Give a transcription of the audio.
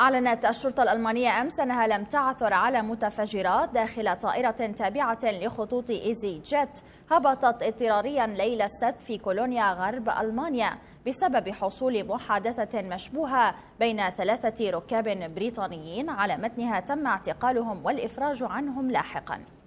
أعلنت الشرطة الألمانية أمس أنها لم تعثر على متفجرات داخل طائرة تابعة لخطوط إيزي جيت هبطت اضطراريا ليلة السبت في كولونيا غرب ألمانيا بسبب حصول محادثة مشبوهة بين ثلاثة ركاب بريطانيين على متنها تم اعتقالهم والإفراج عنهم لاحقاً